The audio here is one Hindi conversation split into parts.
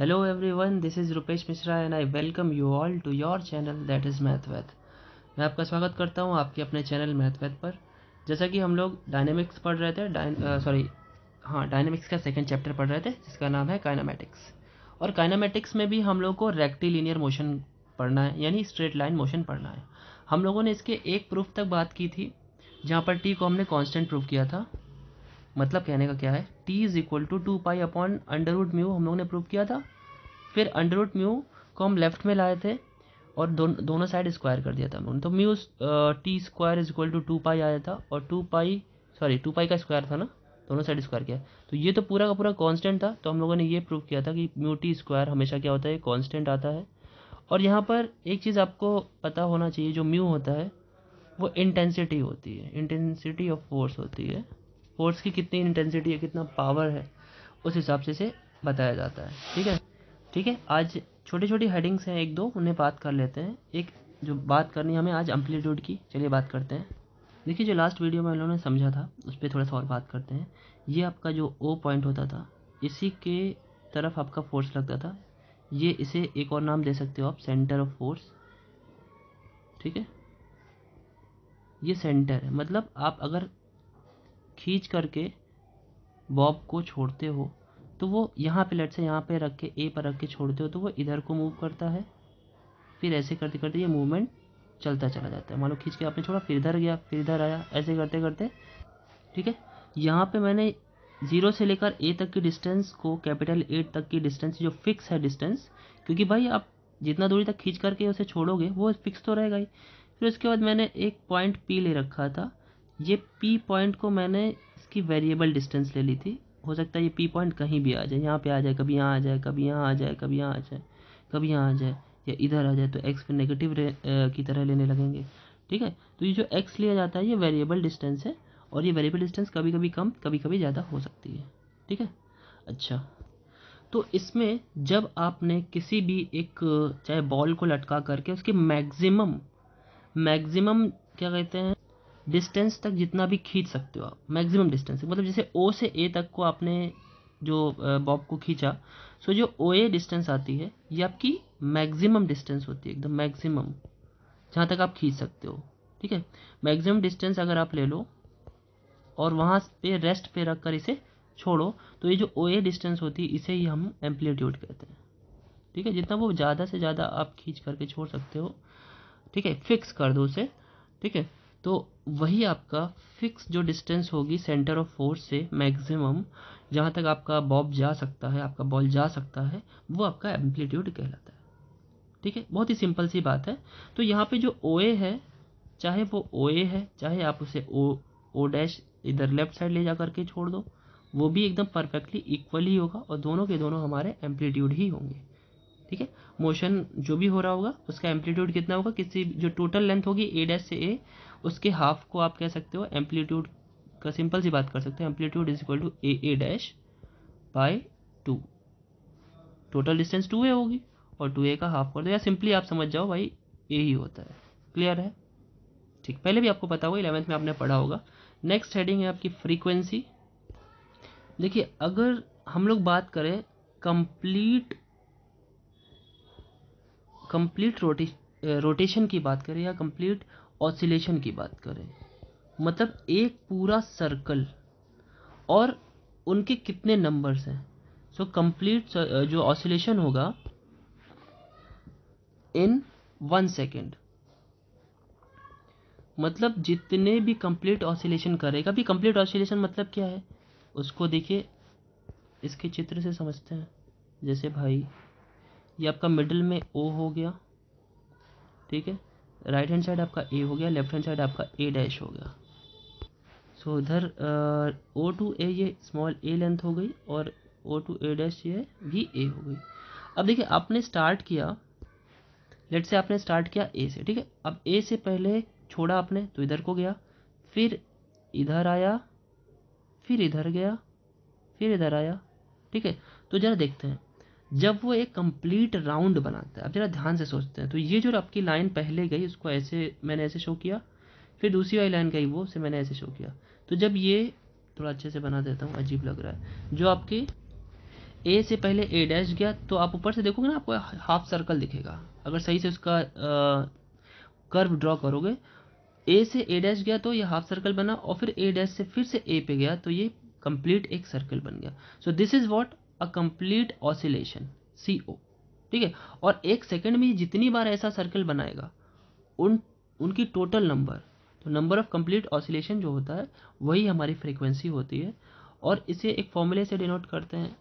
Hello everyone this is Rupesh Mishra and I welcome you all to your channel that is मैथवेथ मैं आपका स्वागत करता हूँ आपके अपने चैनल मैथवेथ पर जैसा कि हम लोग डायनेमिक्स पढ़ रहे थे सॉरी हाँ डायनेमिक्स का सेकंड चैप्टर पढ़ रहे थे जिसका नाम है काइनामेटिक्स और काइनामेटिक्स में भी हम लोग को रेक्टिलीनियर मोशन पढ़ना है यानी स्ट्रेट लाइन मोशन पढ़ना है हम लोगों ने इसके एक प्रूफ तक बात की थी जहाँ पर टी को हमने कॉन्स्टेंट प्रूफ किया था मतलब कहने का क्या है t is equal to two pi upon under root mu हम लोगों ने प्रूव किया था फिर अंडर रूट म्यू को हम लेफ्ट में लाए थे और दो, दोनों साइड स्क्वायर कर दिया था हम लोगों ने तो mu T square is equal to two pi आया था और two pi sorry two pi का स्क्वायर था ना दोनों साइड स्क्वायर किया तो ये तो पूरा का पूरा कॉन्स्टेंट था तो हम लोगों ने ये प्रूव किया था कि म्यू टी स्क्वायर हमेशा क्या होता है कॉन्स्टेंट आता है और यहाँ पर एक चीज़ आपको पता होना चाहिए जो म्यू होता है वो इंटेंसिटी होती है इंटेंसिटी ऑफ फोर्स होती है फोर्स की कितनी इंटेंसिटी है कितना पावर है उस हिसाब से इसे बताया जाता है ठीक है ठीक है आज छोटी छोटी हेडिंग्स हैं एक दो उन्हें बात कर लेते हैं एक जो बात करनी है हमें आज एम्पलीट्यूड की चलिए बात करते हैं देखिए जो लास्ट वीडियो में उन्होंने समझा था उस पर थोड़ा सा और बात करते हैं ये आपका जो ओ पॉइंट होता था इसी के तरफ आपका फोर्स लगता था ये इसे एक और नाम दे सकते हो आप सेंटर ऑफ फोर्स ठीक है ये सेंटर है मतलब आप अगर खींच करके बॉब को छोड़ते हो तो वो यहाँ पे लेट से यहाँ पे रख के ए पर रख के छोड़ते हो तो वो इधर को मूव करता है फिर ऐसे करते करते ये मूवमेंट चलता चला जाता है मान लो खींच के आपने छोड़ा फिर इधर गया फिर इधर आया ऐसे करते करते ठीक है यहाँ पे मैंने ज़ीरो से लेकर ए तक की डिस्टेंस को कैपिटल ए तक की डिस्टेंस जो फिक्स है डिस्टेंस क्योंकि भाई आप जितना दूरी तक खींच करके उसे छोड़ोगे वो फिक्स तो रहेगा ही फिर उसके बाद मैंने एक पॉइंट पी ले रखा था ये पी पॉइंट को मैंने इसकी वेरिएबल डिस्टेंस ले ली थी हो सकता है ये पी पॉइंट कहीं भी आ जाए यहाँ पे आ जाए कभी यहाँ आ जाए कभी यहाँ आ जाए कभी यहाँ आ जाए कभी यहाँ आ जाए या इधर आ जाए तो एक्स पे नेगेटिव की तरह लेने लगेंगे ठीक है तो ये जो एक्स लिया जाता है ये वेरिएबल डिस्टेंस है और ये वेरिएबल डिस्टेंस कभी कभी कम कभी कभी ज़्यादा हो सकती है ठीक है अच्छा तो इसमें जब आपने किसी भी एक चाहे बॉल को लटका करके उसके मैक्सिमम मैक्सिमम क्या कहते हैं डिस्टेंस तक जितना भी खींच सकते हो आप मैक्सिमम डिस्टेंस मतलब जैसे ओ से ए तक को आपने जो बॉब को खींचा सो जो ओ ए डिस्टेंस आती है ये आपकी मैक्सिमम डिस्टेंस होती है एकदम मैक्सिमम जहाँ तक आप खींच सकते हो ठीक है मैक्सिमम डिस्टेंस अगर आप ले लो और वहाँ पे रेस्ट पे रख कर इसे छोड़ो तो ये जो ओ ए डिस्टेंस होती है इसे ही हम एम्पलीट्यूड कहते हैं ठीक है जितना वो ज़्यादा से ज़्यादा आप खींच करके छोड़ सकते हो ठीक है फिक्स कर दो उसे ठीक है तो वही आपका फिक्स जो डिस्टेंस होगी सेंटर ऑफ फोर्स से मैक्सिमम जहाँ तक आपका बॉब जा सकता है आपका बॉल जा सकता है वो आपका एम्पलीट्यूड कहलाता है ठीक है बहुत ही सिंपल सी बात है तो यहाँ पे जो ओ है चाहे वो ओ है चाहे आप उसे ओ ओ डैश इधर लेफ्ट साइड ले जा करके छोड़ दो वो भी एकदम परफेक्टली इक्वली होगा और दोनों के दोनों हमारे एम्पलीट्यूड ही होंगे ठीक है मोशन जो भी हो रहा होगा उसका एम्पलीट्यूड कितना होगा किसी जो टोटल लेंथ होगी ए डैश से ए उसके हाफ को आप कह सकते हो एम्पलीट्यूड का सिंपल सी बात कर सकते हो amplitude is equal to A A dash by two total distance two A होगी और टू ए का हाफ कर दो या सिंपली आप समझ जाओ भाई ए ही होता है क्लियर है ठीक पहले भी आपको पता होगा इलेवेंथ में आपने पढ़ा होगा नेक्स्ट हेडिंग है आपकी फ्रीक्वेंसी देखिए अगर हम लोग बात करें कंप्लीट कंप्लीट रोटे रोटेशन की बात करें या कंप्लीट ऑसिलेशन की बात करें मतलब एक पूरा सर्कल और उनके कितने नंबर्स हैं सो कंप्लीट uh, जो ऑसिलेशन होगा इन वन सेकेंड मतलब जितने भी कंप्लीट ऑसिलेशन करेगा भी कंप्लीट ऑसिलेशन मतलब क्या है उसको देखिए इसके चित्र से समझते हैं जैसे भाई ये आपका मिडल में ओ हो गया ठीक है राइट हैंड साइड आपका ए हो गया लेफ्ट हैंड साइड आपका ए डैश हो गया सो so, इधर ओ टू ए ये स्मॉल ए लेंथ हो गई और ओ टू ए डैश ये भी ए हो गई अब देखिए आपने स्टार्ट किया लेट से आपने स्टार्ट किया ए से ठीक है अब ए से पहले छोड़ा आपने तो इधर को गया फिर इधर आया फिर इधर गया फिर इधर आया ठीक है तो जरा देखते हैं जब वो एक कंप्लीट राउंड बनाता है अब जरा ध्यान से सोचते हैं तो ये जो आपकी लाइन पहले गई उसको ऐसे मैंने ऐसे शो किया फिर दूसरी वाली लाइन गई वो उसे मैंने ऐसे शो किया तो जब ये थोड़ा अच्छे से बना देता हूँ अजीब लग रहा है जो आपकी ए से पहले ए डैश गया तो आप ऊपर से देखोगे ना आपको हाफ सर्कल दिखेगा अगर सही से उसका कर्व ड्रॉ करोगे ए से ए डैश गया तो ये हाफ सर्कल बना और फिर ए डैश से फिर से ए पे गया तो ये कंप्लीट एक सर्कल बन गया so this is what a complete oscillation C O ठीक है और एक सेकेंड में जितनी बार ऐसा सर्कल बनाएगा उन उनकी टोटल नंबर तो नंबर ऑफ कंप्लीट ऑसिलेशन जो होता है वही हमारी फ्रीक्वेंसी होती है और इसे एक फॉर्मूले से डिनोट करते हैं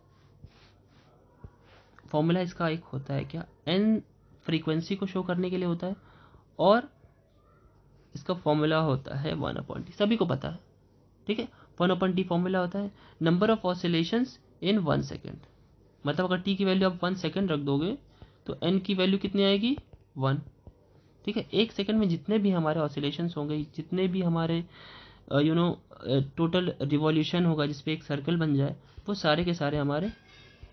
फॉर्मूला इसका एक होता है क्या एन फ्रीक्वेंसी को शो करने के लिए होता है और इसका फॉर्मूला होता है वन अपॉइंटी सभी को पता है ठीक है वन अपॉइंटी फॉर्मूला होता है number of oscillations in one second मतलब अगर टी की वैल्यू आप वन सेकेंड रख दोगे तो एन की वैल्यू कितनी आएगी वन ठीक है एक सेकेंड में जितने भी हमारे ऑसिलेशन होंगे जितने भी हमारे यू नो टोटल रिवॉल्यूशन होगा जिसपे एक सर्कल बन जाए वो सारे के सारे हमारे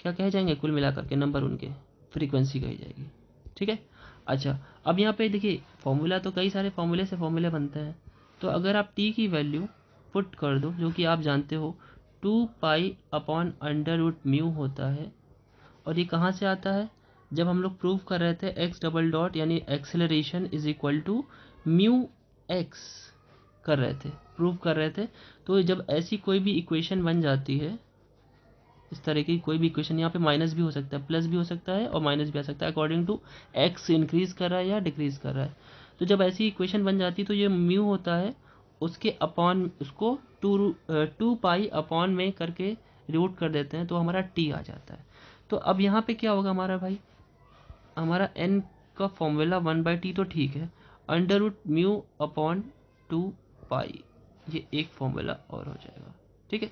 क्या कहे जाएंगे कुल मिलाकर के नंबर उनके फ्रीक्वेंसी कही जाएगी ठीक है अच्छा अब यहाँ पे देखिए फॉर्मूला तो कई सारे फॉर्मूले से फॉर्मूले बनते हैं तो अगर आप टी की वैल्यू पुट कर दो जो कि आप जानते हो two pi upon under root mu होता है और ये कहाँ से आता है जब हम लोग प्रूव कर रहे थे एक्स डबल डॉट यानी acceleration is equal to mu X कर रहे थे प्रूव कर रहे थे तो जब ऐसी कोई भी इक्वेशन बन जाती है इस तरह की कोई भी इक्वेशन यहाँ पे माइनस भी हो सकता है प्लस भी हो सकता है और माइनस भी आ सकता है अकॉर्डिंग टू एक्स इंक्रीज कर रहा है या डिक्रीज कर रहा है तो जब ऐसी इक्वेशन बन जाती है तो ये म्यू होता है उसके अपॉन उसको टू टू पाई अपॉन में करके रूट कर देते हैं तो हमारा टी आ जाता है तो अब यहाँ पे क्या होगा हमारा भाई हमारा एन का फॉर्मूला वन बाई टी तो ठीक है under root mu upon two pi ये एक फॉर्मूला और हो जाएगा ठीक है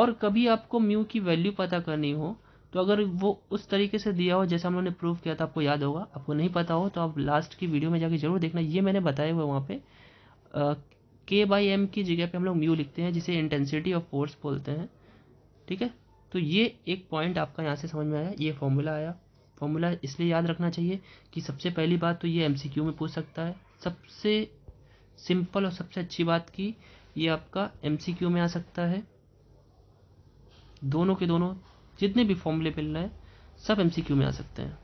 और कभी आपको म्यू की वैल्यू पता करनी हो तो अगर वो उस तरीके से दिया हो जैसा हमने प्रूव किया था आपको याद होगा आपको नहीं पता हो तो आप लास्ट की वीडियो में जाके जरूर देखना ये मैंने बताया हुआ वहाँ पे के बाई एम की जगह पे हम लोग म्यू लिखते हैं जिसे इंटेंसिटी ऑफ फोर्स बोलते हैं ठीक है तो ये एक पॉइंट आपका यहाँ से समझ में आया ये फॉर्मूला आया फॉर्मूला इसलिए याद रखना चाहिए कि सबसे पहली बात तो ये एम में पूछ सकता है सबसे सिंपल और सबसे अच्छी बात की ये आपका एम में आ सकता है दोनों के दोनों जितने भी फॉर्मूले मिल रहे हैं सब एम में आ सकते हैं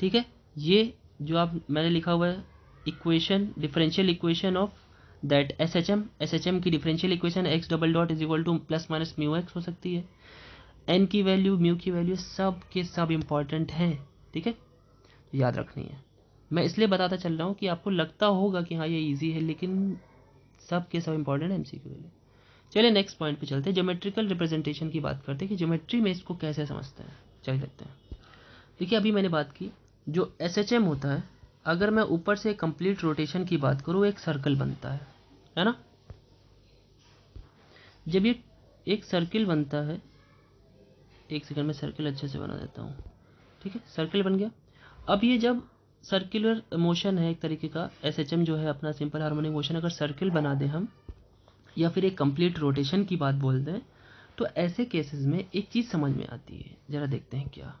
ठीक है ये जो आप मैंने लिखा हुआ है equation differential equation of that S H M S H M की differential equation X double dot is equal to plus minus mu X हो सकती है एन की वैल्यू म्यू की वैल्यू सब के सब इम्पॉर्टेंट हैं ठीक है याद रखनी है मैं इसलिए बताता चल रहा हूँ कि आपको लगता होगा कि हाँ ये ईजी है लेकिन सब के सब इम्पॉर्टेंट है एम सी क्यू चलिए नेक्स्ट पॉइंट पे चलते हैं ज्योमेट्रिकल रिप्रेजेंटेशन की बात करते हैं कि ज्योमेट्री में इसको कैसे समझते हैं चल सकते हैं देखिए अभी मैंने बात की जो एस एच एम होता है अगर मैं ऊपर से कंप्लीट रोटेशन की बात करूँ एक सर्कल बनता है है ना जब ये एक सर्किल बनता है एक सेकंड में सर्किल अच्छे से बना देता हूँ ठीक है सर्किल बन गया अब ये जब सर्कुलर मोशन है एक तरीके का एस एच एम जो है अपना सिंपल हार्मोनिक मोशन अगर सर्किल बना दें हम या फिर एक कंप्लीट रोटेशन की बात बोल दें तो ऐसे केसेस में एक चीज़ समझ में आती है ज़रा देखते हैं क्या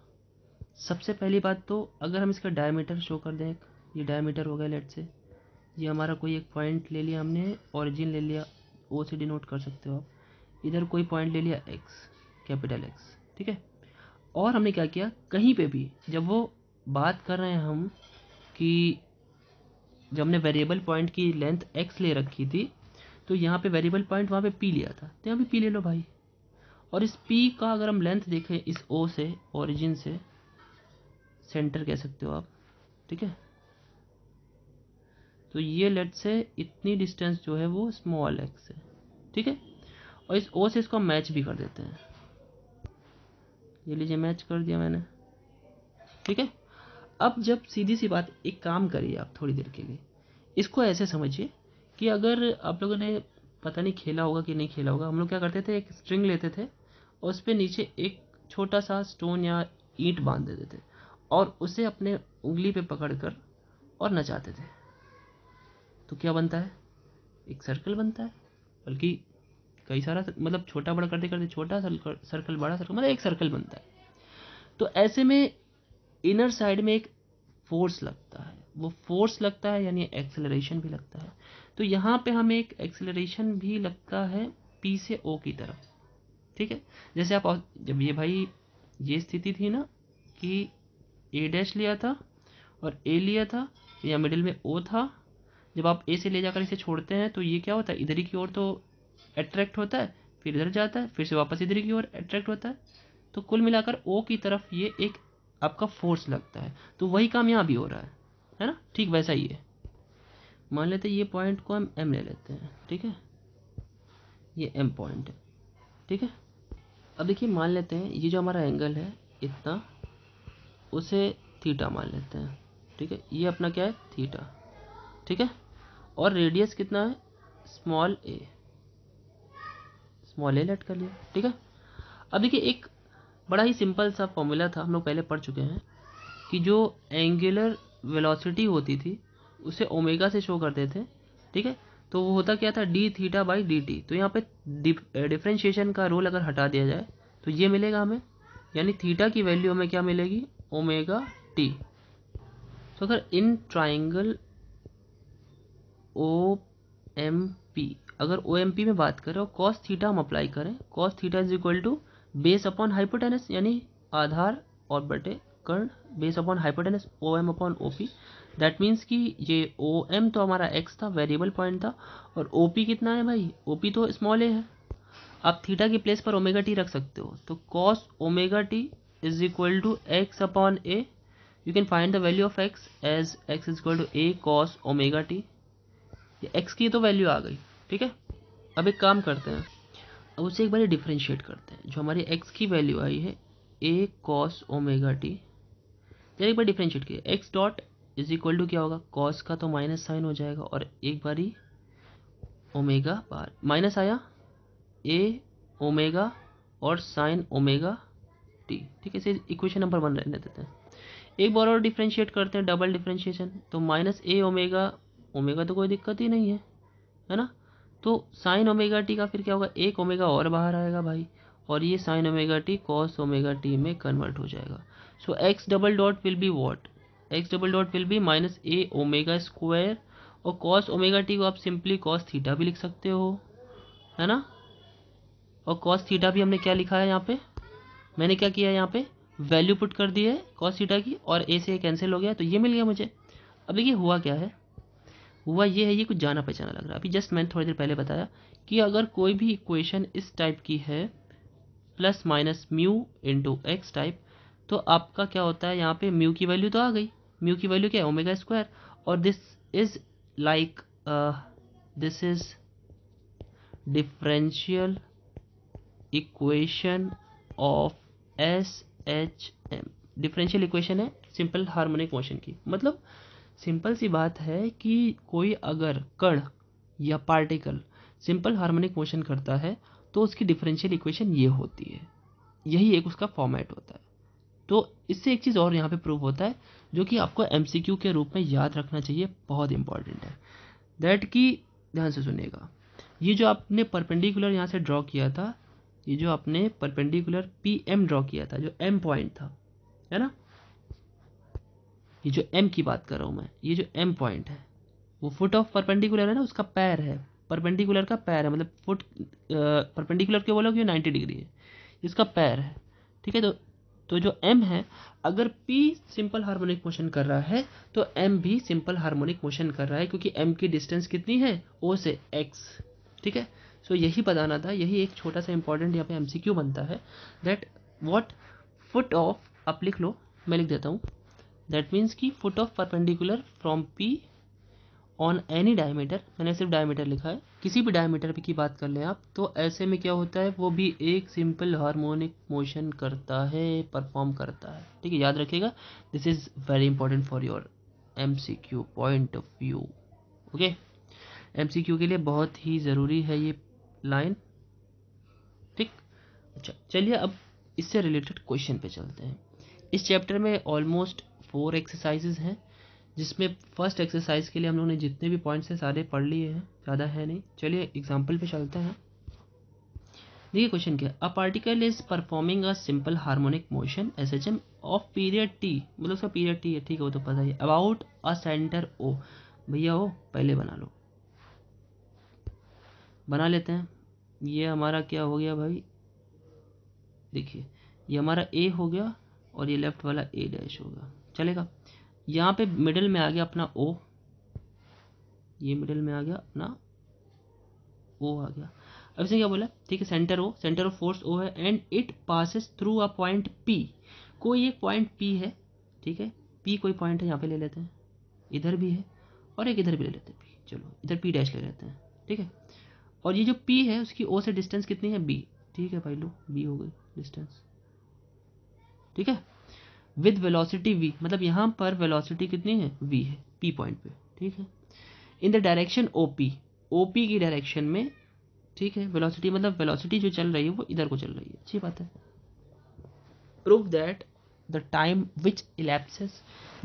सबसे पहली बात तो अगर हम इसका डायमीटर शो कर दें एक ये डायमीटर हो गया लेट से ये हमारा कोई एक पॉइंट ले लिया हमने ओरिजिन ले लिया ओ से डिनोट कर सकते हो आप इधर कोई पॉइंट ले लिया एक्स कैपिटल एक्स ठीक है और हमने क्या किया कहीं पे भी जब वो बात कर रहे हैं हम कि जब हमने वेरिएबल पॉइंट की लेंथ एक्स ले रखी थी तो यहाँ पे वेरिएबल पॉइंट वहाँ पे पी लिया था तो यहाँ पे पी ले लो भाई और इस पी का अगर हम लेंथ देखें इस ओ से ओरिजिन से सेंटर कह सकते हो आप ठीक है तो ये लेट से इतनी डिस्टेंस जो है वो स्मॉल एक्स है ठीक है और इस ओ से इसको मैच भी कर देते हैं ये लीजिए मैच कर दिया मैंने ठीक है अब जब सीधी सी बात एक काम करिए आप थोड़ी देर के लिए इसको ऐसे समझिए कि अगर आप लोगों ने पता नहीं खेला होगा कि नहीं खेला होगा हम लोग क्या करते थे एक स्ट्रिंग लेते थे और उस पर नीचे एक छोटा सा स्टोन या ईंट बांध देते थे और उसे अपने उंगली पे पकड़ कर और नचाते थे तो क्या बनता है एक सर्कल बनता है बल्कि कई सारा मतलब छोटा बड़ा करते करते छोटा सर्कल सर्कल बड़ा सर्कल मतलब एक सर्कल बनता है तो ऐसे में इनर साइड में एक फोर्स लगता है वो फोर्स लगता है यानी एक्सेलरेशन भी लगता है तो यहाँ पे हमें एक एक्सेलरेशन भी लगता है पी से ओ की तरफ ठीक है जैसे आप जब ये भाई ये स्थिति थी ना कि ए डैश लिया था और ए लिया था या मिडिल में ओ था जब आप ए से ले जाकर इसे छोड़ते हैं तो ये क्या होता है इधर ही की ओर तो अट्रैक्ट होता है फिर इधर जाता है फिर से वापस इधर की ओर अट्रैक्ट होता है तो कुल मिलाकर ओ की तरफ ये एक आपका फोर्स लगता है तो वही काम यहाँ भी हो रहा है है ना ठीक वैसा ही है मान लेते हैं ये पॉइंट को हम एम ले लेते हैं ठीक है ये एम पॉइंट है ठीक है अब देखिए मान लेते हैं ये जो हमारा एंगल है इतना उसे थीटा मान लेते हैं ठीक है ये अपना क्या है थीटा ठीक है और रेडियस कितना है small A small A let कर लिया ठीक है अब देखिए एक बड़ा ही सिंपल सा फॉर्मूला था हम लोग पहले पढ़ चुके हैं कि जो एंगुलर वेलोसिटी होती थी उसे ओमेगा से शो करते थे ठीक है तो वो होता क्या था D theta by D T तो यहाँ पे डिफ्रेंशिएशन का रोल अगर हटा दिया जाए तो ये मिलेगा हमें यानी थीटा की वैल्यू हमें क्या मिलेगी ओमेगा टी तो अगर इन ट्राइंगल ओ एम पी अगर ओ एम पी में बात करें और कॉस थीटा हम अप्लाई करें cos theta is equal to base upon hypotenuse यानी आधार और बटे कर्ण base upon hypotenuse O M upon O P that means कि ये ओ एम तो हमारा एक्स था वेरिएबल पॉइंट था और ओ पी कितना है भाई ओ पी तो स्मॉल ए है आप थीटा की प्लेस पर ओमेगा टी रख सकते हो तो cos omega t is equal to x upon a you can find the value of x as x is equal to a cos omega t ये एक्स की तो वैल्यू आ गई ठीक है अब एक काम करते हैं अब उसे एक बार डिफ्रेंशिएट करते हैं जो हमारी एक्स की वैल्यू आई है ए कॉस ओमेगा टी एक बार डिफ्रेंशिएट किया x dot is equal to क्या होगा कॉस का तो माइनस साइन हो जाएगा और एक बारी ओमेगा बार माइनस आया ए ओमेगा और साइन ओमेगा टी ठीक है इसे इक्वेशन नंबर वन रहने देते हैं एक बार और डिफ्रेंशिएट करते हैं डबल डिफ्रेंशिएशन तो माइनस ए ओमेगा ओमेगा तो कोई दिक्कत ही नहीं है है ना तो साइन ओमेगा टी का फिर क्या होगा एक ओमेगा और बाहर आएगा भाई और ये sine omega t cos omega t में कन्वर्ट हो जाएगा so x double dot will be what x double dot will be minus a omega square और कॉस ओमेगा टी को आप सिंपली कॉस थीटा भी लिख सकते हो है ना और कॉस थीटा भी हमने क्या लिखा है यहाँ पे मैंने क्या किया यहाँ पे वैल्यू पुट कर दी है कॉस थीटा की और ए से कैंसिल हो गया तो ये मिल गया मुझे अब देखिए हुआ क्या है हुआ ये है ये कुछ जाना पहचाना लग रहा है अभी जस्ट मैंने थोड़ी देर पहले बताया कि अगर कोई भी इक्वेशन इस टाइप की है plus minus mu into x type तो आपका क्या होता है यहाँ पे म्यू की वैल्यू तो आ गई म्यू की वैल्यू क्या है ओमेगा स्क्वायर और this is like this is differential equation of S H M differential equation है सिंपल हार्मोनिक मोशन की मतलब सिंपल सी बात है कि कोई अगर कण या पार्टिकल सिंपल हार्मोनिक मोशन करता है तो उसकी डिफरेंशियल इक्वेशन ये होती है यही एक उसका फॉर्मेट होता है तो इससे एक चीज़ और यहाँ पे प्रूव होता है जो कि आपको एम के रूप में याद रखना चाहिए बहुत इंपॉर्टेंट है दैट की ध्यान से सुनेगा ये जो आपने परपेंडिकुलर यहाँ से ड्रॉ किया था ये जो आपने परपेंडिकुलर पी एम ड्रॉ किया था जो एम पॉइंट था है ना ये जो एम की बात कर रहा हूँ मैं ये जो एम पॉइंट है वो फुट ऑफ परपेंडिकुलर है ना उसका पैर है परपेंडिकुलर का पैर है मतलब फुट परपेंडिकुलर के बोलोगे नाइन्टी डिग्री है इसका पैर है ठीक है तो तो जो m है अगर p सिंपल हार्मोनिक मोशन कर रहा है तो m भी सिंपल हार्मोनिक मोशन कर रहा है क्योंकि m की डिस्टेंस कितनी है o से x ठीक है सो so, यही बताना था यही एक छोटा सा इंपॉर्टेंट यहाँ पे एम बनता है दैट वॉट फुट ऑफ आप लिख लो मैं लिख देता हूँ दैट मीन्स की foot of perpendicular from P on any diameter मैंने सिर्फ डायमीटर लिखा है किसी भी डायमीटर की बात कर लें आप तो ऐसे में क्या होता है वो भी एक सिंपल हार्मोनिक मोशन करता है परफॉर्म करता है ठीक है याद रखिएगा this is very important for your M C Q point of view okay M C Q के लिए बहुत ही ज़रूरी है ये लाइन ठीक अच्छा चलिए अब इससे रिलेटेड क्वेश्चन पे चलते हैं इस चैप्टर में ऑलमोस्ट फोर एक्सरसाइजेज हैं जिसमें फर्स्ट एक्सरसाइज के लिए हम लोग ने जितने भी पॉइंट्स हैं सारे पढ़ लिए हैं ज़्यादा है नहीं चलिए एग्जाम्पल पर चलते हैं देखिए क्वेश्चन क्या a particle is performing a simple harmonic motion S H M of period T मतलब उसका पीरियड टी है ठीक है वो तो पता ही अबाउट अ सेंटर ओ भैया ओ पहले बना लो बना लेते हैं ये हमारा क्या हो गया भाई देखिए ये हमारा ए हो गया और ये लेफ्ट वाला ए डैश होगा चलेगा यहाँ पे मिडिल में आ गया अपना ओ ये मिडिल में आ गया अपना ओ आ गया अब इसे क्या बोला ठीक है centre O centre of force O है and it passes through a point P कोई एक पॉइंट पी है ठीक है पी कोई पॉइंट है यहाँ पे ले लेते हैं इधर भी है और एक इधर भी ले लेते हैं पी चलो इधर पी डैश ले लेते हैं ठीक है और ये जो पी है उसकी ओ से डिस्टेंस कितनी है बी ठीक है भाई लो बी हो गई डिस्टेंस ठीक है विद वेलोसिटी वी मतलब यहाँ पर वेलोसिटी कितनी है वी है पी पॉइंट पे ठीक है in the direction O P O P की डायरेक्शन में ठीक है वेलोसिटी मतलब वेलोसिटी जो चल रही है वो इधर को चल रही है अच्छी बात है prove that the time which elapses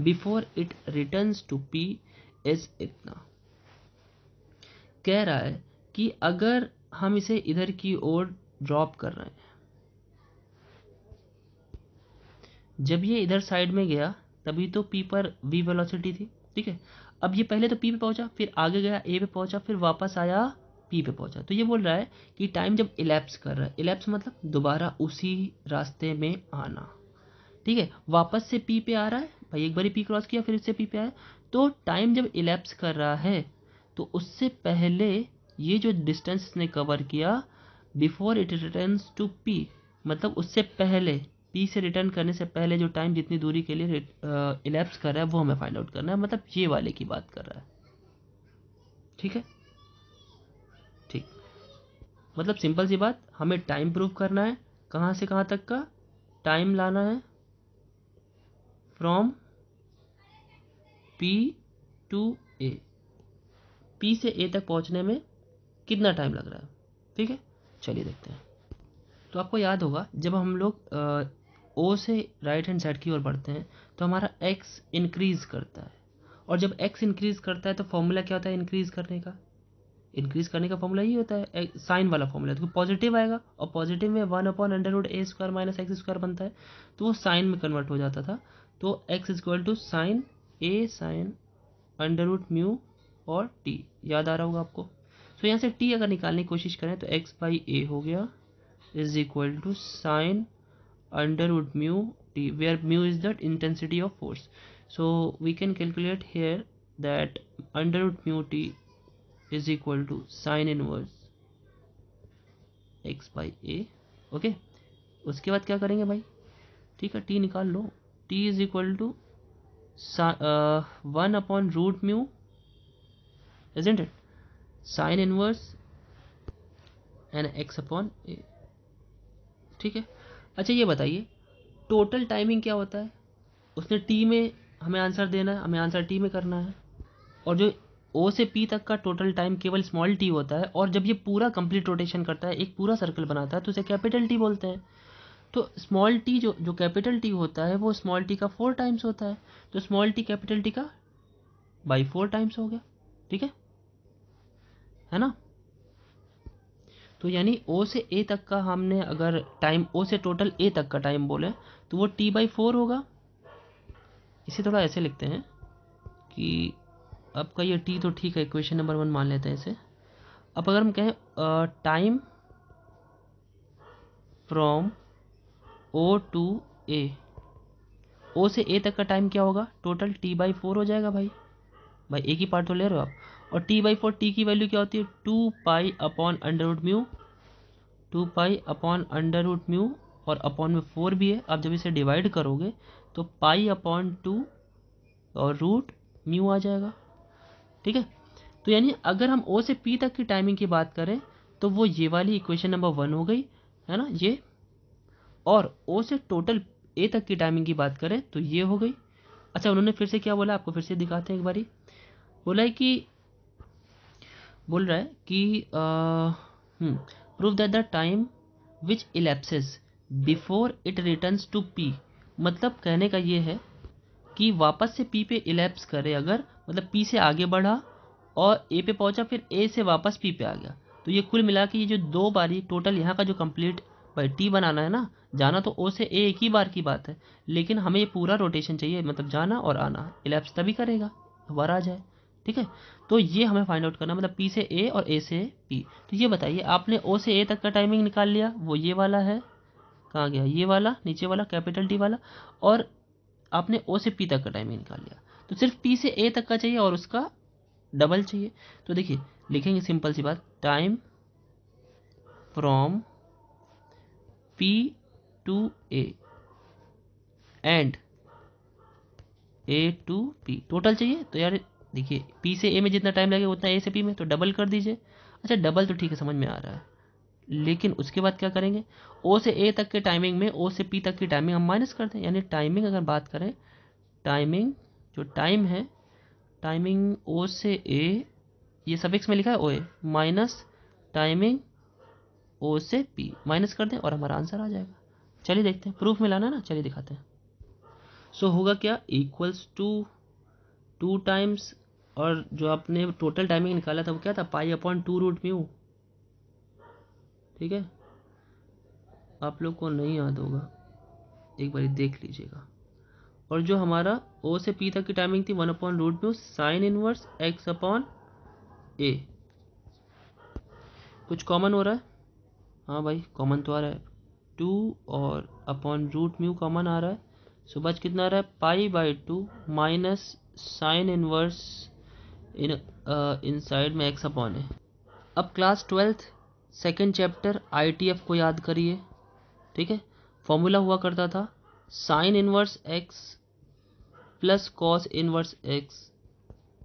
before it returns to P is इतना कह रहा है कि अगर हम इसे इधर की ओर ड्रॉप कर रहे हैं जब ये इधर साइड में गया तभी तो पी पर वी वेलोसिटी थी ठीक है अब ये पहले तो पी पे पहुंचा फिर आगे गया ए पे पहुंचा फिर वापस आया पी पे पहुंचा तो ये बोल रहा है कि टाइम जब इलेप्स कर रहा है इलेप्स मतलब दोबारा उसी रास्ते में आना ठीक है वापस से पी पे आ रहा है भाई एक बार पी क्रॉस किया फिर इससे पी पे आया तो टाइम जब इलेप्स कर रहा है तो उससे पहले ये जो डिस्टेंस ने कवर किया before it return to P मतलब उससे पहले पी से रिटर्न करने से पहले जो टाइम जितनी दूरी के लिए इलेप्स कर रहा है वो हमें फाइंड आउट करना है मतलब ये वाले की बात कर रहा है ठीक है ठीक मतलब सिंपल सी बात हमें टाइम प्रूव करना है कहाँ से कहाँ तक का टाइम लाना है from P to A P से ए तक पहुँचने में कितना टाइम लग रहा है ठीक है चलिए देखते हैं तो आपको याद होगा जब हम लोग ओ से राइट हैंड साइड की ओर बढ़ते हैं तो हमारा एक्स इंक्रीज़ करता है और जब एक्स इंक्रीज़ करता है तो फॉर्मूला क्या होता है इंक्रीज़ करने का इंक्रीज़ करने का फॉर्मूला यही होता है साइन वाला फॉर्मूला तो पॉजिटिव आएगा और पॉजिटिव में one upon under root a square minus x square बनता है तो वो साइन में कन्वर्ट हो जाता था तो x equal to sine a sine under root mu और टी याद आ रहा होगा आपको सो यहाँ से टी अगर निकालने की कोशिश करें तो एक्स बाई ए हो गया is equal to sine underwood mu t where mu is the intensity of force so we can calculate here that underwood mu t is equal to sine inverse x by a okay okay? उसके बाद क्या करेंगे भाई ठीक है टी निकाल लो t is equal to one upon root mu isn't it sine inverse and x upon a ठीक है अच्छा ये बताइए टोटल टाइमिंग क्या होता है उसने टी में हमें आंसर देना है हमें आंसर टी में करना है और जो ओ से पी तक का टोटल टाइम केवल स्मॉल टी होता है और जब ये पूरा कंप्लीट रोटेशन करता है एक पूरा सर्कल बनाता है तो उसे कैपिटल टी बोलते हैं तो स्मॉल टी जो जो कैपिटल टी होता है वो स्मॉल टी का फोर टाइम्स होता है तो स्मॉल टी कैपिटल टी का बाई फोर टाइम्स हो गया ठीक है है ना तो यानी ओ से ए तक का हमने अगर टाइम ओ से टोटल ए तक का टाइम बोले तो वो टी बाई फोर होगा इसे थोड़ा ऐसे लिखते हैं कि आपका ये टी तो ठीक है क्वेश्चन नंबर वन मान लेते हैं इसे अब अगर हम कहें time from O to A O से ए तक का टाइम क्या होगा टोटल टी बाई फोर हो जाएगा भाई भाई ए की पार्ट तो ले रहे हो आप और टी बाई फोर टी की वैल्यू क्या होती है two pi upon under root mu two pi upon under root mu और अपॉन में फोर भी है आप जब इसे डिवाइड करोगे तो पाई अपॉन टू और रूट म्यू आ जाएगा ठीक है तो यानी अगर हम ओ से पी तक की टाइमिंग की बात करें तो वो ये वाली इक्वेशन नंबर वन हो गई है ना ये और ओ से टोटल ए तक की टाइमिंग की बात करें तो ये हो गई अच्छा उन्होंने फिर से क्या बोला आपको फिर से दिखाते हैं एक बारी बोला है कि बोल रहा है कि prove that the time which elapses before it returns to P मतलब कहने का ये है कि वापस से पी पे इलेप्स करे अगर मतलब पी से आगे बढ़ा और ए पे पहुंचा फिर ए से वापस पी पे आ गया तो ये कुल मिला के ये जो दो बारी टोटल यहाँ का जो कंप्लीट भाई टी बनाना है ना जाना तो ओ से ए एक ही बार की बात है लेकिन हमें ये पूरा रोटेशन चाहिए मतलब जाना और आना इलेप्स तभी करेगा दोबारा आ जाए ठीक है तो ये हमें फाइंड आउट करना मतलब पी से ए और ए से पी तो ये बताइए आपने ओ से ए तक का टाइमिंग निकाल लिया वो ये वाला है कहाँ गया ये वाला नीचे वाला कैपिटल डी वाला और आपने ओ से पी तक का टाइमिंग निकाल लिया तो सिर्फ पी से ए तक का चाहिए और उसका डबल चाहिए तो देखिए लिखेंगे सिंपल सी बात time from P to A and A to P total चाहिए तो यार देखिए पी से ए में जितना टाइम लगेगा उतना ए से पी में तो डबल कर दीजिए अच्छा डबल तो ठीक है समझ में आ रहा है लेकिन उसके बाद क्या करेंगे ओ से ए तक के टाइमिंग में ओ से पी तक की टाइमिंग हम माइनस कर दें यानी टाइमिंग अगर बात करें टाइमिंग जो टाइम है टाइमिंग ओ से ए ये एक्स में लिखा है ओ ए माइनस टाइमिंग ओ से पी माइनस कर दें और हमारा आंसर आ जाएगा चलिए देखते हैं प्रूफ में लाना ना चलिए दिखाते हैं सो so, होगा क्या इक्वल्स टू टू टाइम्स और जो आपने टोटल टाइमिंग निकाला था वो क्या था pi upon two root mu ठीक है आप लोग को नहीं याद होगा एक बार देख लीजिएगा और जो हमारा ओ से पी तक की टाइमिंग थी one upon root mu sine inverse x upon a कुछ कॉमन हो रहा है हाँ भाई कॉमन तो आ रहा है टू और अपॉन रूट म्यू कॉमन आ रहा है सो बच कितना आ रहा है pi by two minus sine inverse inside में एक्स अपॉन है अब क्लास ट्वेल्थ सेकेंड चैप्टर आई को याद करिए ठीक है फॉर्मूला हुआ करता था sine inverse x plus cos inverse x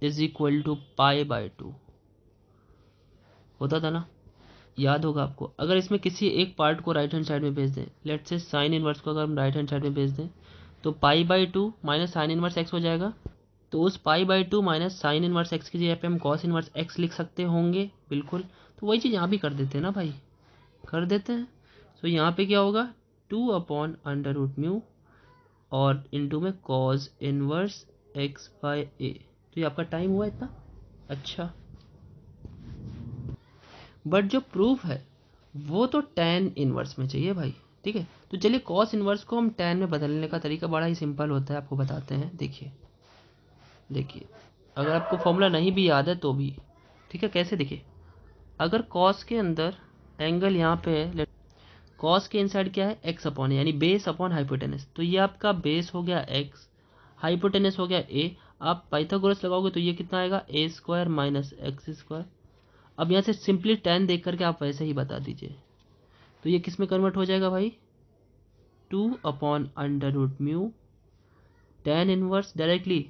is equal to pi by two होता था ना याद होगा आपको अगर इसमें किसी एक पार्ट को राइट हैंड साइड में भेज दें लेट से साइन इनवर्स को अगर हम राइट हैंड साइड में भेज दें तो pi by two minus sine inverse x हो जाएगा तो उस pi by two minus sine inverse x की जगह पे हम कॉस इनवर्स एक्स लिख सकते होंगे बिल्कुल तो वही चीज़ यहाँ भी कर देते हैं ना भाई कर देते हैं तो यहाँ पे क्या होगा two upon under root mu और इनटू में cos inverse x by a तो ये आपका टाइम हुआ इतना अच्छा बट जो प्रूफ है वो तो टेन इनवर्स में चाहिए भाई ठीक है तो चलिए कॉस इनवर्स को हम टेन में बदलने का तरीका बड़ा ही सिंपल होता है आपको बताते हैं देखिए देखिए अगर आपको फॉर्मूला नहीं भी याद है तो भी ठीक है कैसे देखिए अगर कॉस के अंदर एंगल यहाँ पे है कॉस के इनसाइड क्या है एक्स अपॉन यानी बेस अपॉन हाइपोटेनस तो ये आपका बेस हो गया एक्स हाइपोटेनस हो गया ए आप पाइथागोरस लगाओगे तो ये कितना आएगा a square minus x square अब यहाँ से सिंपली टेन देख करके आप वैसे ही बता दीजिए तो ये किस में कन्वर्ट हो जाएगा भाई two upon under root mu tan inverse directly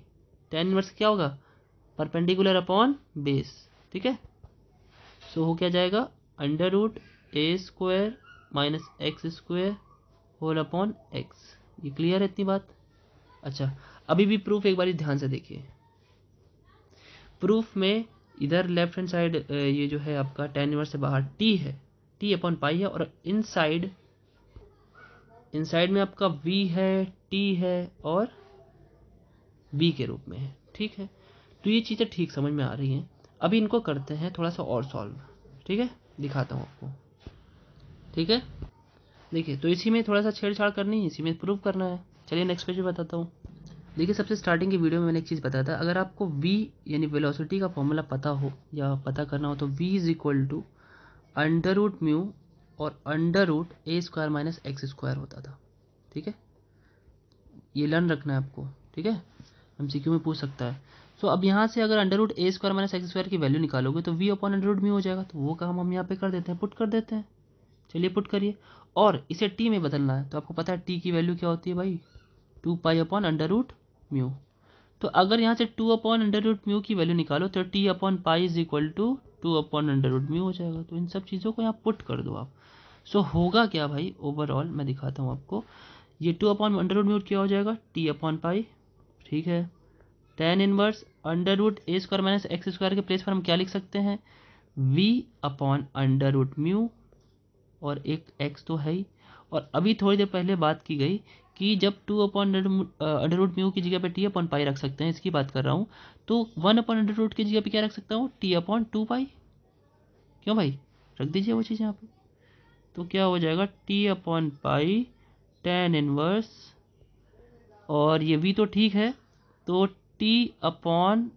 tan inverse क्या होगा परपेंडिकुलर अपॉन बेस ठीक है सो हो क्या जाएगा under root a square minus x square whole upon x ये क्लियर है इतनी बात अच्छा अभी भी प्रूफ एक बार ध्यान से देखिए प्रूफ में इधर लेफ्ट हैंड साइड ये जो है आपका टेन इनवर्स से बाहर टी है टी अपॉन पाई है और इन साइड इन साइड में आपका वी है टी है और बी के रूप में है ठीक है तो ये चीज़ें ठीक समझ में आ रही हैं अभी इनको करते हैं थोड़ा सा और सॉल्व ठीक है दिखाता हूँ आपको ठीक है देखिए तो इसी में थोड़ा सा छेड़छाड़ करनी है इसी में प्रूव करना है चलिए नेक्स्ट पेज भी बताता हूँ देखिए सबसे स्टार्टिंग की वीडियो में मैंने एक चीज़ बताया था अगर आपको v यानी वेलोसिटी का फॉर्मूला पता हो या पता करना हो तो v is equal to under root mu और under root a square minus x square होता था ठीक है ये लर्न रखना है आपको ठीक है एम में पूछ सकता है सो अब यहाँ से अगर under root a square minus x square की वैल्यू निकालोगे तो वी अपॉन अंडर रूट भी हो जाएगा तो वो काम हम यहाँ पे कर देते हैं पुट कर देते हैं चलिए पुट करिए और इसे टी में बदलना है तो आपको पता है टी की वैल्यू क्या होती है भाई two pi upon under root mu तो अगर यहाँ से two upon under root mu की वैल्यू निकालो तो t upon pi is equal to two upon under root mu हो जाएगा तो इन सब चीज़ों को यहाँ पुट कर दो आप सो so, होगा क्या भाई ओवरऑल मैं दिखाता हूँ आपको ये two upon under root mu क्या हो जाएगा टी अपॉन पाई ठीक है tan inverse under root a square minus x square के प्लेस पर हम क्या लिख सकते हैं v upon under root mu और एक एक्स तो है ही और अभी थोड़ी देर पहले बात की गई कि जब two upon under root mu की जगह पे टी अपॉन पाई रख सकते हैं इसकी बात कर रहा हूँ तो वन अपॉन अंडर रूट की जगह पे क्या रख सकता हूँ टी अपॉन टू पाई क्यों भाई रख दीजिए वो चीज़ यहाँ पे तो क्या हो जाएगा t upon pi tan inverse और ये वी तो ठीक है तो t upon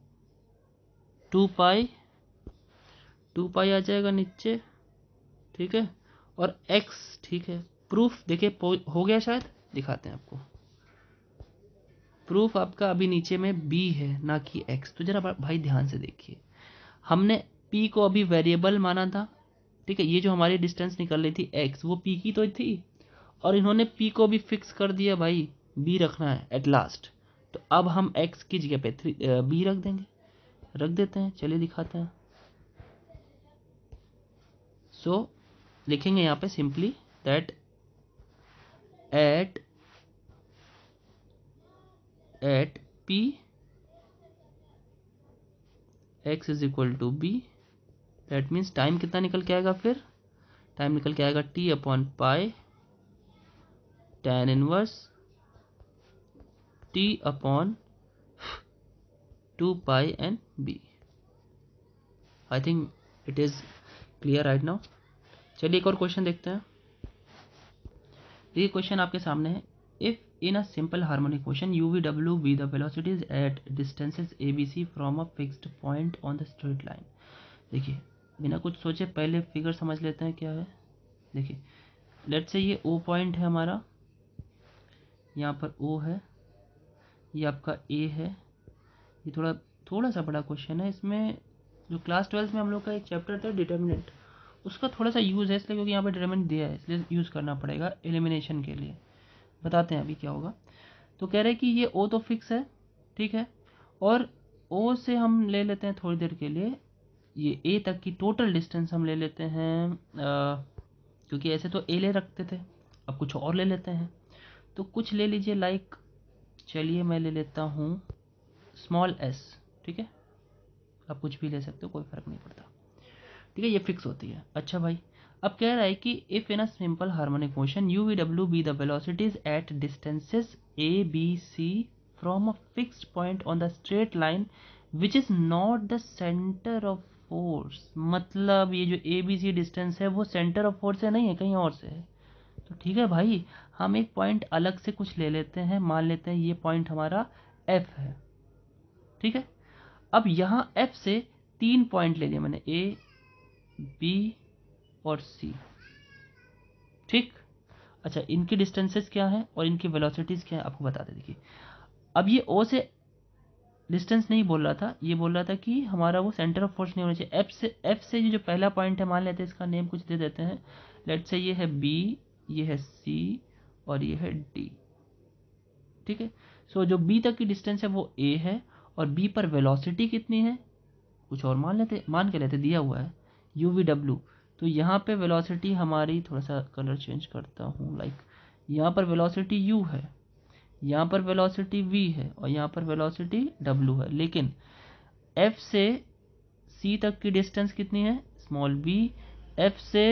two pi two pi आ जाएगा नीचे ठीक है और एक्स ठीक है प्रूफ देखिए हो गया शायद दिखाते हैं आपको प्रूफ आपका अभी नीचे में बी है ना कि एक्स तो जरा भाई ध्यान से देखिए हमने पी को अभी वेरिएबल माना था ठीक है ये जो हमारी डिस्टेंस निकल रही थी एक्स वो पी की तो थी और इन्होंने पी को भी फिक्स कर दिया भाई बी रखना है एट लास्ट तो अब हम एक्स की जगह पे थ्री बी रख देंगे रख देते हैं चलिए दिखाते हैं सो so, लिखेंगे यहाँ पे simply that at at P x is equal to b that means time कितना निकल के आएगा फिर टाइम निकल के आएगा t upon pi tan inverse t upon two pi n b I think it is clear right now चलिए एक और क्वेश्चन देखते हैं ये क्वेश्चन आपके सामने है if in a simple harmonic question u we डब्ल्यू be the velocities at distances a B c from a fixed point on the straight line देखिए बिना कुछ सोचे पहले फिगर समझ लेते हैं क्या है देखिए लेट से ये ओ पॉइंट है हमारा यहाँ पर ओ है ये आपका ए है ये थोड़ा थोड़ा सा बड़ा क्वेश्चन है इसमें जो क्लास ट्वेल्थ में हम लोग का एक चैप्टर था डिटर्मिनेंट उसका थोड़ा सा यूज़ है इसलिए क्योंकि यहाँ पर डिटर्मिनेंट दिया है इसलिए यूज़ करना पड़ेगा एलिमिनेशन के लिए बताते हैं अभी क्या होगा तो कह रहे हैं कि ये ओ तो फिक्स है ठीक है और ओ से हम ले लेते हैं थोड़ी देर के लिए ये ए तक की टोटल डिस्टेंस हम ले लेते हैं आ, क्योंकि ऐसे तो ए ले रखते थे अब कुछ और ले लेते हैं तो कुछ ले लीजिए लाइक चलिए मैं ले लेता हूँ स्मॉल एस ठीक है आप कुछ भी ले सकते हो कोई फ़र्क नहीं पड़ता ठीक है ये फिक्स होती है अच्छा भाई अब कह रहा है कि if in a simple harmonic motion u we डब्ल्यू be the velocities at distances a B c from a fixed point on the straight line which is not the centre of force मतलब ये जो ए बी सी डिस्टेंस है वो सेंटर ऑफ फोर्स से नहीं है कहीं और से है तो ठीक है भाई हम एक पॉइंट अलग से कुछ ले लेते हैं मान लेते हैं ये पॉइंट हमारा एफ है ठीक है अब यहाँ एफ से तीन पॉइंट ले लिए मैंने ए बी और सी ठीक अच्छा इनकी डिस्टेंसेस क्या हैं और इनकी वेलोसिटीज़ क्या है आपको बता दें देखिए अब ये ओ से डिस्टेंस नहीं बोल रहा था ये बोल रहा था कि हमारा वो सेंटर ऑफ फोर्स नहीं होना चाहिए एफ से एफ से ये जो पहला पॉइंट है मान लेते हैं इसका नेम कुछ दे देते हैं लेट से ये है बी ये है सी और ये है डी ठीक है सो जो बी तक की डिस्टेंस है वो ए है और बी पर वेलोसिटी कितनी है कुछ और मान लेते मान के लेते दिया हुआ है यू वी डब्ल्यू तो यहाँ पे वेलोसिटी हमारी थोड़ा सा कलर चेंज करता हूँ लाइक यहाँ पर वेलोसिटी यू है यहाँ पर वेलोसिटी वी है और यहाँ पर वेलोसिटी डब्ल्यू है लेकिन एफ से सी तक की डिस्टेंस कितनी है स्मॉल बी एफ से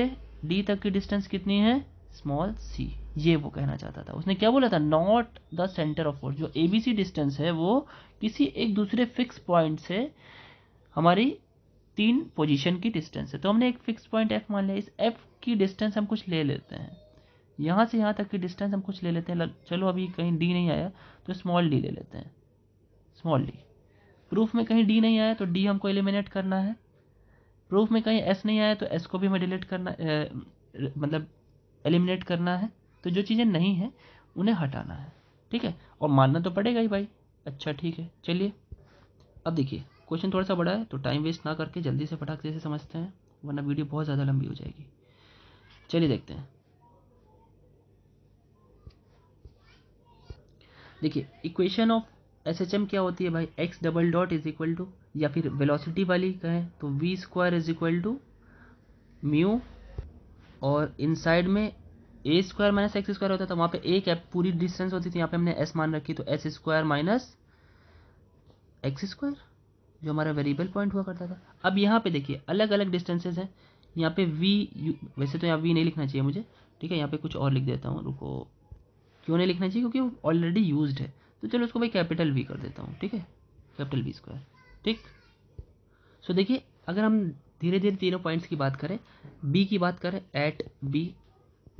डी तक की डिस्टेंस कितनी है स्मॉल सी ये वो कहना चाहता था उसने क्या बोला था not the centre of force जो ए बी सी डिस्टेंस है वो किसी एक दूसरे फिक्स पॉइंट से हमारी तीन पोजीशन की डिस्टेंस है तो हमने एक फिक्स पॉइंट एफ मान लिया इस एफ की डिस्टेंस हम कुछ ले लेते हैं यहाँ से यहाँ तक की डिस्टेंस हम कुछ ले लेते हैं चलो अभी कहीं डी नहीं आया तो स्मॉल डी ले लेते हैं स्मॉल डी प्रूफ में कहीं डी नहीं आया तो डी हमको एलिमिनेट करना है प्रूफ में कहीं एस नहीं आया तो एस को भी हमें डिलीट करना ए, मतलब एलिमिनेट करना है तो जो चीज़ें नहीं हैं उन्हें हटाना है ठीक है और मानना तो पड़ेगा ही भाई अच्छा ठीक है चलिए अब देखिए क्वेश्चन थोड़ा सा बड़ा है तो टाइम वेस्ट ना करके जल्दी से फटाक से समझते हैं वरना वीडियो बहुत ज़्यादा लंबी हो जाएगी चलिए देखते हैं देखिए equation of S H M क्या होती है भाई x double dot is equal to या फिर वेलोसिटी वाली कहें तो v square is equal to mu और इन साइड में a square minus x square होता था तो वहाँ पे ए क्या पूरी डिस्टेंस होती थी यहाँ पे हमने एस मान रखी तो s square minus x square जो हमारा वेरिएबल पॉइंट हुआ करता था अब यहाँ पे देखिए अलग अलग डिस्टेंसेज हैं यहाँ पे वी वैसे तो यहाँ वी नहीं लिखना चाहिए मुझे ठीक है यहाँ पे कुछ और लिख देता हूँ रुको क्यों नहीं लिखना चाहिए क्योंकि वो ऑलरेडी यूज है तो चलो उसको मैं कैपिटल वी कर देता हूँ ठीक है कैपिटल वी स्क्वायर ठीक सो देखिए अगर हम धीरे धीरे तीनों पॉइंट्स की बात करें बी की बात करें एट बी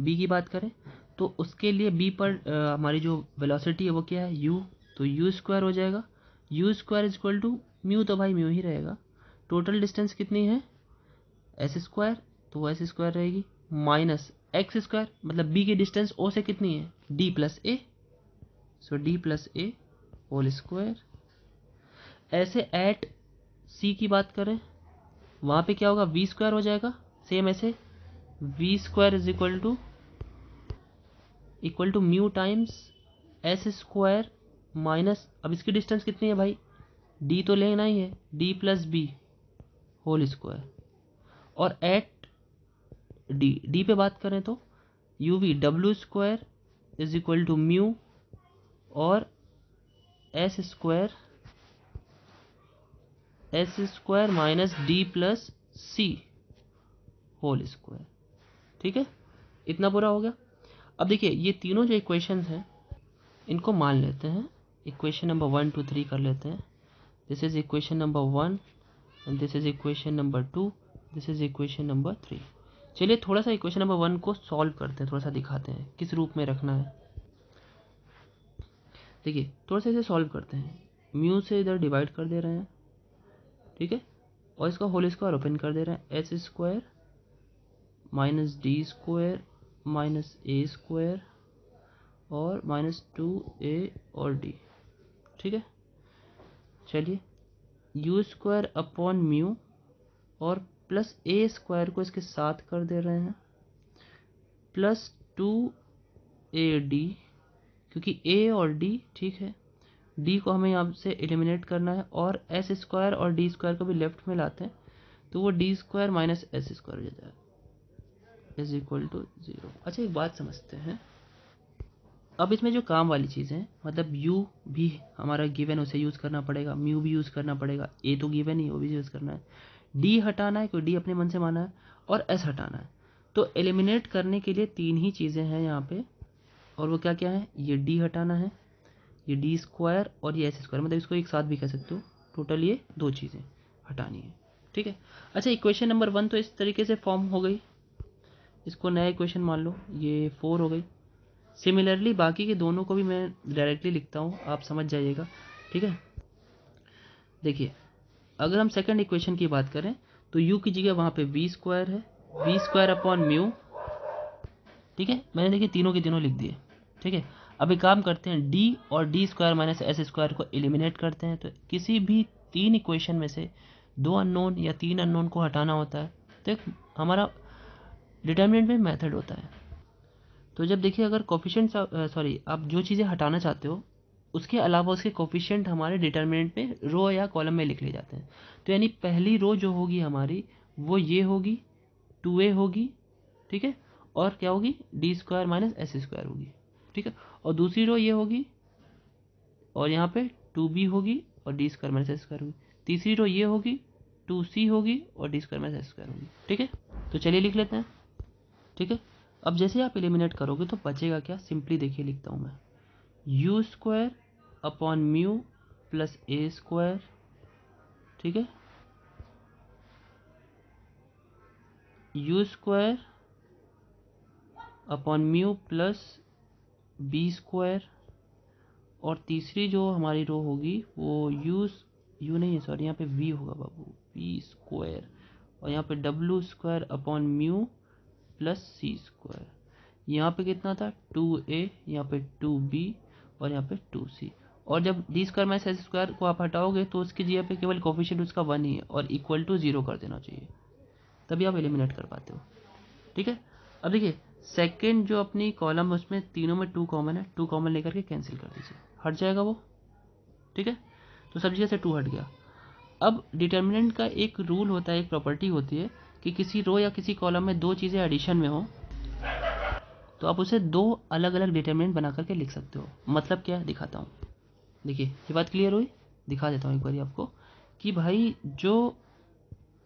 बी की बात करें तो उसके लिए बी पर आ, हमारी जो वेलोसिटी है वो क्या है यू तो यू स्क्वायर हो जाएगा u square is equal to mu तो भाई म्यू ही रहेगा टोटल डिस्टेंस कितनी है एस स्क्वायर तो एस स्क्वायर रहेगी माइनस एक्स स्क्वायर मतलब बी की डिस्टेंस ओ से कितनी है D plus a so d plus a whole square ऐसे एट सी की बात करें वहाँ पे क्या होगा वी स्क्वायर हो जाएगा सेम ऐसे v square is equal to equal to mu times s square minus अब इसकी डिस्टेंस कितनी है भाई डी तो लेना ही है D plus B whole square और एट डी डी पे बात करें तो U we W square is equal to mu और S square S square minus D plus C whole square ठीक है इतना पूरा हो गया अब देखिए ये तीनों जो इक्वेशन हैं इनको मान लेते हैं equation number one two three कर लेते हैं this is equation number one and this is equation number two this is equation number three चलिए थोड़ा सा इक्वेशन नंबर वन को सॉल्व करते हैं थोड़ा सा दिखाते हैं किस रूप में रखना है देखिए थोड़ा सा इसे सॉल्व करते हैं म्यू से इधर डिवाइड कर दे रहे हैं ठीक है और इसका होल स्क्वायर ओपन कर दे रहे हैं H square minus D square minus A square और माइनस टू ए और डी ठीक है चलिए यू स्क्वायर अपॉन म्यू और प्लस ए स्क्वायर को इसके साथ कर दे रहे हैं प्लस टू ए डी क्योंकि ए और डी ठीक है डी को हमें यहाँ से एलिमिनेट करना है और एस स्क्वायर और डी स्क्वायर को भी लेफ्ट में लाते हैं तो वो D square minus S square हो जाता है इज इक्वल टू ज़ीरो अच्छा एक बात समझते हैं अब इसमें जो काम वाली चीज़ें हैं मतलब यू भी हमारा गिवन उसे यूज़ करना पड़ेगा म्यू भी यूज़ करना पड़ेगा ए तो गिवन ही वो भी यूज़ करना है डी हटाना है क्योंकि डी अपने मन से माना है और एस हटाना है तो एलिमिनेट करने के लिए तीन ही चीज़ें हैं यहाँ पे और वो क्या क्या है ये डी हटाना है ये डी स्क्वायर और ये एस स्क्वायर मतलब इसको एक साथ भी कह सकते हो टोटल ये दो चीज़ें हटानी है ठीक है अच्छा इक्वेशन नंबर वन तो इस तरीके से फॉर्म हो गई इसको नया इक्वेशन मान लो ये फोर हो गई सिमिलरली बाकी के दोनों को भी मैं डायरेक्टली लिखता हूँ आप समझ जाइएगा ठीक है देखिए अगर हम सेकेंड इक्वेशन की बात करें तो यू की जगह वहाँ पर वी स्क्वायर है वी स्क्वायर अपॉन म्यू ठीक है मैंने देखिए तीनों के तीनों लिख दिए ठीक है अभी काम करते हैं डी और D square minus S square को एलिमिनेट करते हैं तो किसी भी तीन इक्वेशन में से दो अननोन या तीन अननोन को हटाना होता है तो एक हमारा डिटर्मिनेंट में मेथड होता है तो जब देखिए अगर कॉफिशेंट सॉरी आप जो चीज़ें हटाना चाहते हो उसके अलावा उसके कॉफिशेंट हमारे डिटर्मिनेंट में रो या कॉलम में लिख लिए जाते हैं तो यानी पहली रो जो होगी हमारी वो ये होगी टू ए होगी ठीक है और क्या होगी D square minus S square होगी ठीक है और दूसरी रो ये होगी और यहाँ पे टू बी होगी और D square minus S square होगी तीसरी रो ये होगी टू सी होगी और D square minus S square होगी ठीक है तो चलिए लिख लेते हैं ठीक है अब जैसे आप एलिमिनेट करोगे तो बचेगा क्या सिंपली देखिए लिखता हूँ मैं U square upon mu plus A square ठीक है U square upon mu plus B square और तीसरी जो हमारी रो होगी वो यू यू नहीं है सॉरी यहाँ पे वी होगा बाबू बी स्क्वायर और यहाँ पे W square upon mu plus C square यहाँ पे कितना था टू ए यहाँ पे टू बी और यहाँ पे टू सी और जब D square minus S square को आप हटाओगे तो उसकी जगह पे केवल कोफिशियंट उसका वन ही है और इक्वल टू जीरो कर देना चाहिए तभी आप एलिमिनेट कर पाते हो ठीक है अब देखिए सेकेंड जो अपनी कॉलम उसमें तीनों में टू कॉमन है टू कॉमन लेकर के कैंसिल कर दीजिए हट जाएगा वो ठीक है तो सब जगह से टू हट गया अब डिटर्मिनेंट का एक रूल होता है एक प्रॉपर्टी होती है कि किसी रो या किसी कॉलम में दो चीज़ें एडिशन में हो तो आप उसे दो अलग अलग डिटर्मिनेंट बना करके लिख सकते हो मतलब क्या है दिखाता हूँ देखिए ये बात क्लियर हुई दिखा देता हूँ एक बार आपको कि भाई जो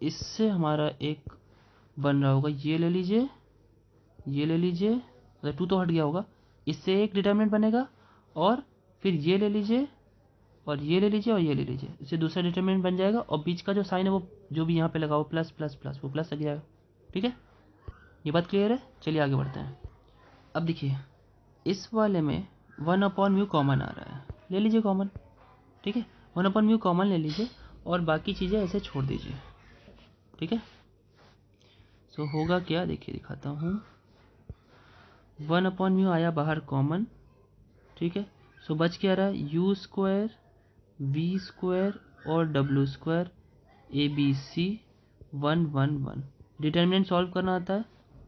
इससे हमारा एक बन रहा होगा ये ले लीजिए ये ले लीजिए मतलब टू तो हट गया होगा इससे एक डिटर्मिनेंट बनेगा और फिर ये ले लीजिए और ये ले लीजिए और ये ले लीजिए इससे दूसरा डिटर्मिनेंट बन जाएगा और बीच का जो साइन है वो जो भी यहाँ पे लगा हो प्लस प्लस प्लस वो प्लस लग जाएगा ठीक है ये बात क्लियर है चलिए आगे बढ़ते हैं अब देखिए इस वाले में वन अपॉन म्यू कॉमन आ रहा है ले लीजिए कॉमन ठीक है वन अपॉन म्यू कॉमन ले लीजिए और बाकी चीज़ें ऐसे छोड़ दीजिए ठीक है सो होगा क्या देखिए दिखाता हूँ वन अपॉन म्यू आया बाहर कॉमन ठीक है सो बच बच क्या रहा है यू स्क्वायर वी स्क्वायर और W square A B C one one one determinant solve करना आता है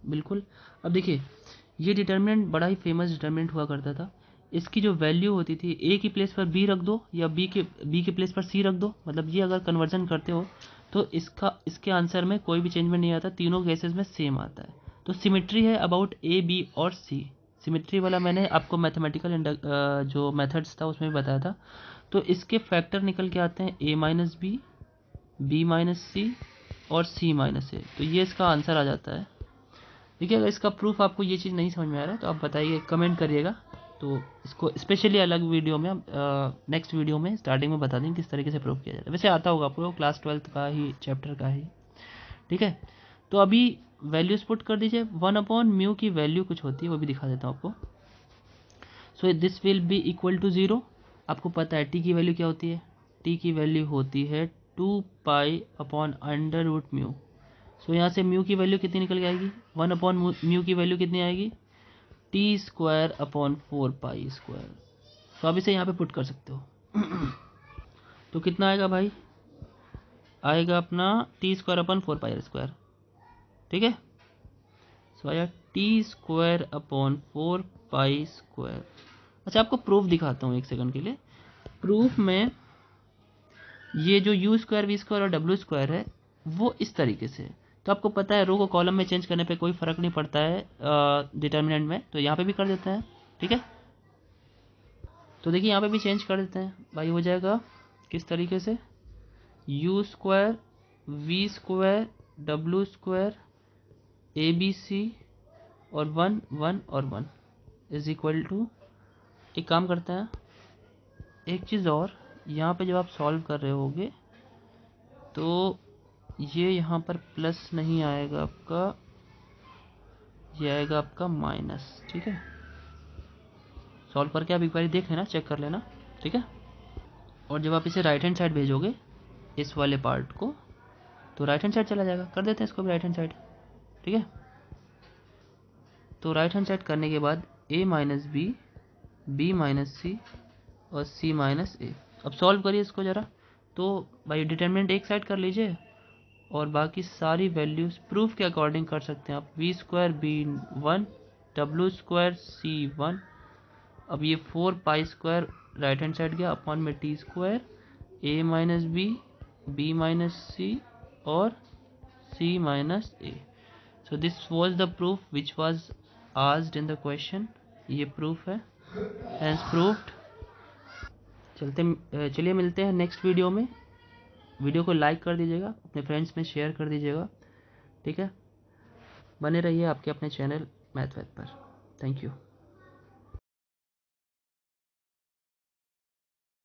बिल्कुल अब देखिए ये डिटर्मिनेंट बड़ा ही फेमस डिटर्मिनेंट हुआ करता था इसकी जो वैल्यू होती थी ए की प्लेस पर बी रख दो या बी के बी के प्लेस पर सी रख दो मतलब ये अगर कन्वर्जन करते हो तो इसका इसके आंसर में कोई भी चेंजमेंट नहीं आता तीनों केसेस में सेम आता है तो सिमिट्री है अबाउट ए बी और सी सिमेट्री वाला मैंने आपको मैथमेटिकल जो मेथड्स था उसमें बताया था तो इसके फैक्टर निकल के आते हैं A minus B B minus C और सी माइनस ए तो ये इसका आंसर आ जाता है देखिए अगर इसका प्रूफ आपको ये चीज़ नहीं समझ में आ रहा है तो आप बताइए कमेंट करिएगा तो इसको स्पेशली अलग वीडियो में नेक्स्ट वीडियो में स्टार्टिंग में बता दें किस तरीके से प्रूफ किया जाता है वैसे आता होगा आपको क्लास ट्वेल्थ का ही चैप्टर का ही ठीक है तो अभी वैल्यूज पुट कर दीजिए वन अपॉन म्यू की वैल्यू कुछ होती है वो भी दिखा देता हूँ आपको so this will be equal to zero आपको पता है टी की वैल्यू क्या होती है टी की वैल्यू होती है two pi upon under root mu so यहाँ से म्यू की वैल्यू कितनी निकल के आएगी वन अपॉन म्यू की वैल्यू कितनी आएगी T square upon four pi square so आप इसे यहाँ पे पुट कर सकते हो तो कितना आएगा भाई आएगा अपना T square upon four pi square ठीक है सो आया T square upon four pi square अच्छा आपको प्रूफ दिखाता हूँ एक सेकंड के लिए प्रूफ में ये जो यू स्क्वायर वी स्क्वायर और डब्ल्यू स्क्वायर है वो इस तरीके से तो आपको पता है रो को कॉलम में चेंज करने पे कोई फर्क नहीं पड़ता है डिटर्मिनेंट में तो यहाँ पे भी कर देते हैं ठीक है तो देखिए यहाँ पे भी चेंज कर देते हैं भाई हो जाएगा किस तरीके से U square V square W square A B C और वन वन और वन इज इक्वल टू एक काम करते हैं एक चीज़ और यहाँ पे जब आप सॉल्व कर रहे होगे तो ये यहाँ पर प्लस नहीं आएगा आपका ये आएगा आपका माइनस ठीक है सॉल्व करके आप एक बार देख लेना चेक कर लेना ठीक है और जब आप इसे राइट हैंड साइड भेजोगे इस वाले पार्ट को तो राइट हैंड साइड चला जाएगा कर देते हैं इसको भी राइट हैंड साइड ठीक है तो राइट हैंड साइड करने के बाद A minus B B minus C और सी माइनस ए अब सॉल्व करिए इसको ज़रा तो भाई डिटर्मिनेंट एक साइड कर लीजिए और बाकी सारी वैल्यूज प्रूफ के अकॉर्डिंग कर सकते हैं आप B square B one W square C one अब ये four pi square right hand side गया अपॉन में T square A minus B B minus C और C minus A so this was the proof which was आज इन द क्वेश्चन ये प्रूफ है एज प्रूफ्ड चलते चलिए मिलते हैं नेक्स्ट वीडियो में वीडियो को लाइक कर दीजिएगा अपने फ्रेंड्स में शेयर कर दीजिएगा ठीक है बने रहिए आपके अपने चैनल मैथ वैथ पर थैंक यू